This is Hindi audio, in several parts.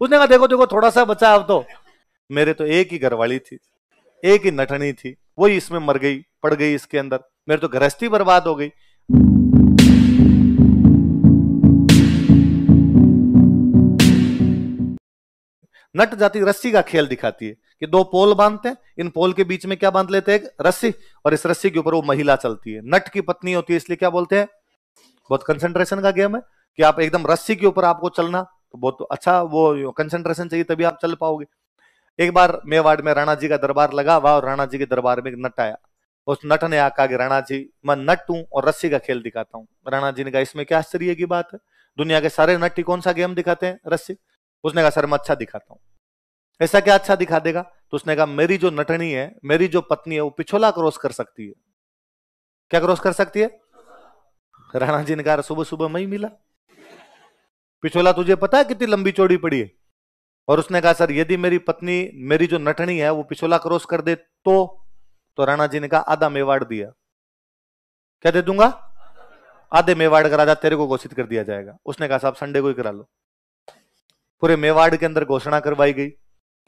उसने कहा देखो देखो थोड़ा सा बचा अब तो मेरे तो एक ही घरवाली थी एक ही नठनी थी वही इसमें मर गई पड़ गई इसके अंदर मेरे तो गृहस्थी बर्बाद हो गई नट जाती रस्सी का खेल दिखाती है कि दो पोल बांधते हैं इन पोल के बीच में क्या बांध लेते हैं रस्सी और इस रस्सी के ऊपर वो महिला चलती है नट की पत्नी होती है इसलिए क्या बोलते हैं बहुत कंसेंट्रेशन का गेम है कि आप एकदम रस्सी के ऊपर आपको चलना तो बहुत अच्छा वो कंसेंट्रेशन चाहिए तभी आप चल पाओगे एक बार मेवाड़ में राणा जी का दरबार लगा हुआ और राणा जी के दरबार में एक नट आया उस नट ने आका आगे राणा जी मैं नट हूँ और रस्सी का खेल दिखाता हूँ राणा जी ने कहा इसमें क्या आश्चर्य की बात है दुनिया के सारे नट ही कौन सा गेम दिखाते हैं रस्सी उसने कहा सर मैं अच्छा दिखाता हूँ ऐसा क्या अच्छा दिखा देगा तो उसने कहा मेरी जो नटनी है मेरी जो पत्नी है वो पिछोला क्रॉस कर सकती है क्या क्रॉस कर सकती है राणा जी ने कहा सुबह सुबह मैं मिला पिछोला तुझे पता है कितनी लंबी चौड़ी पड़ी है और उसने कहा सर यदि मेरी पत्नी मेरी जो नटनी है वो पिछोला क्रॉस कर दे तो तो राणा जी ने कहा आधा मेवाड़ दिया क्या दे दूंगा आधे मेवाड़ का राजा तेरे को घोषित कर दिया जाएगा उसने कहा साहब संडे को ही करा लो पूरे मेवाड़ के अंदर घोषणा करवाई गई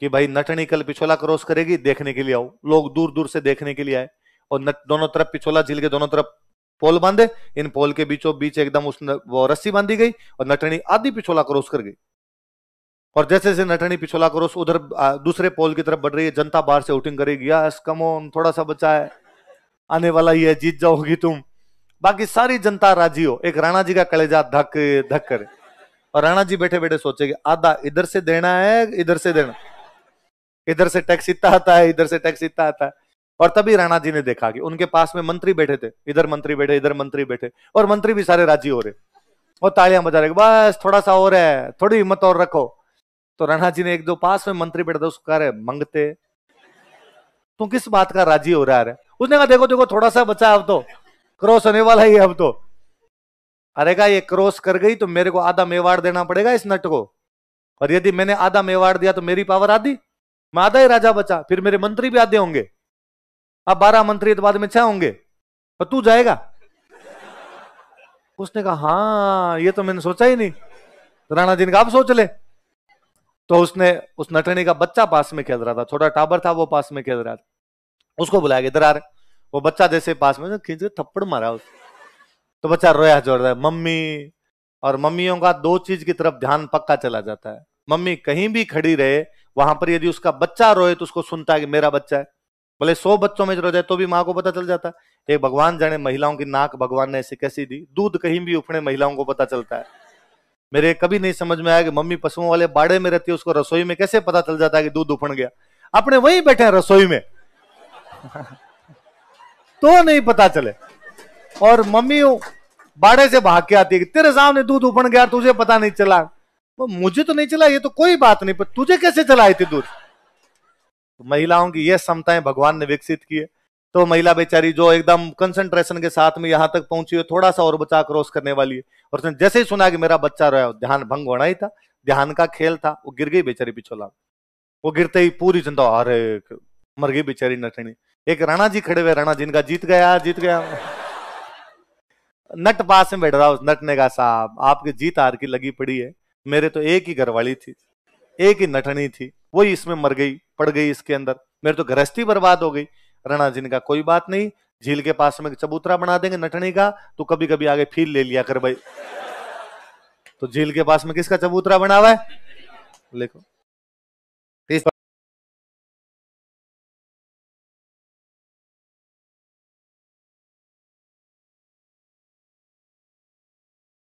कि भाई नटनी कल पिछोला क्रॉस करेगी देखने के लिए आओ लोग दूर दूर से देखने के लिए आए और दोनों तरफ पिछोला झील के दोनों तरफ पोल बांधे इन पोल के बीचों बीच एकदम उस वो रस्सी बांधी गई और नटनी आधी पिछोला क्रॉस कर गई और जैसे जैसे नटनी पिछोला क्रॉस उधर दूसरे पोल की तरफ बढ़ रही है जनता बाहर से आउटिंग करेगी यस कम ऑन थोड़ा सा बचा है आने वाला ही है जीत जाओगी तुम बाकी सारी जनता राजी हो एक राणा जी का कलेजा धक धक कर और राणा जी बैठे बैठे सोचेगी आधा इधर से देना है इधर से देना इधर से टैक्स इतना आता है इधर से टैक्स इतना आता है और तभी राणा जी ने देखा कि उनके पास में मंत्री बैठे थे इधर मंत्री बैठे इधर मंत्री बैठे और मंत्री भी सारे राजी हो रहे और तालियां बजा रहे बस थोड़ा सा और है थोड़ी हिम्मत और रखो तो राणा जी ने एक दो पास में मंत्री बैठा था उसको कह रहे मंगते तू किस बात का राजी हो रहा है उसने कहा देखो देखो थोड़ा सा बचा अब तो क्रॉस होने वाला ही अब तो अरे का ये क्रॉस कर गई तो मेरे को आधा मेवाड़ देना पड़ेगा इस नट को और यदि मैंने आधा मेवाड़ दिया तो मेरी पावर आधी मैं आधा ही राजा बचा फिर मेरे मंत्री भी आधे होंगे अब बारह मंत्री तो बाद में छह होंगे और तू जाएगा उसने कहा हाँ ये तो मैंने सोचा ही नहीं तो राणा जी ने कहा आप सोच ले तो उसने उस नटनी का बच्चा पास में खेल रहा था छोटा टाबर था वो पास में खेल रहा था उसको बुलाया इधर आ रहे वो बच्चा जैसे पास में खींच थप्पड़ मारा उसको तो बच्चा रोया जोड़ रहा है मम्मी और मम्मियों का दो चीज की तरफ ध्यान पक्का चला जाता है मम्मी कहीं भी खड़ी रहे वहां पर यदि उसका बच्चा रोए तो उसको सुनता है कि मेरा बच्चा है भले सौ बच्चों में जरूरत है तो भी माँ को पता चल जाता है एक भगवान जाने महिलाओं की नाक भगवान ने ऐसे कैसी दी दूध कहीं भी उफड़े महिलाओं को पता चलता है मेरे कभी नहीं समझ में आया कि मम्मी पशुओं वाले बाड़े में रहती है उसको रसोई में कैसे पता चल जाता है कि दूध उफड़ गया अपने वहीं बैठे हैं रसोई में तो नहीं पता चले और मम्मी बाड़े से भाग के आती है तेरे सामने दूध उफड़ गया तुझे पता नहीं चला मुझे तो नहीं चला ये तो कोई बात नहीं पर तुझे कैसे चलाई थी दूध तो महिलाओं की यह क्षमताएं भगवान ने विकसित की है तो महिला बेचारी जो एकदम कंसंट्रेशन के साथ में यहां तक पहुंची है थोड़ा सा और बचा क्रॉस करने वाली है और उसने जैसे ही सुना कि मेरा बच्चा रोया ध्यान भंग होना ही था ध्यान का खेल था वो गिर गई बेचारी पिछोला वो गिरते ही पूरी जनता अरे मर गई बेचारी नटनी एक राणा जी खड़े हुए राणा जिनका जीत गया जीत गया नट पास में बैठ रहा उस नट ने कहा साहब आपकी जीत हार की लगी पड़ी है मेरे तो एक ही घरवाली थी एक ही नटनी थी वही इसमें मर गई पड़ गई इसके अंदर मेरे तो गृहस्थी बर्बाद हो गई राणा जी ने कहा कोई बात नहीं झील के पास में चबूतरा बना देंगे नटनी का तो कभी कभी आगे फील ले लिया कर भाई तो झील के पास में किसका चबूतरा बना हुआ है लिखो